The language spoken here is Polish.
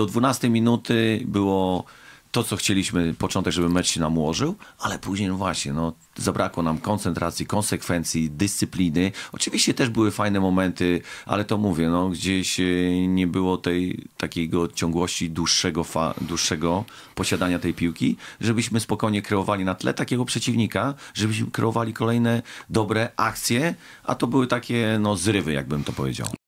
Do 12 minuty było to, co chcieliśmy, początek, żeby mecz się nam ułożył, ale później no właśnie, no, zabrakło nam koncentracji, konsekwencji, dyscypliny. Oczywiście też były fajne momenty, ale to mówię, no, gdzieś e, nie było tej takiego ciągłości dłuższego, dłuższego posiadania tej piłki, żebyśmy spokojnie kreowali na tle takiego przeciwnika, żebyśmy kreowali kolejne dobre akcje, a to były takie no, zrywy, jakbym to powiedział.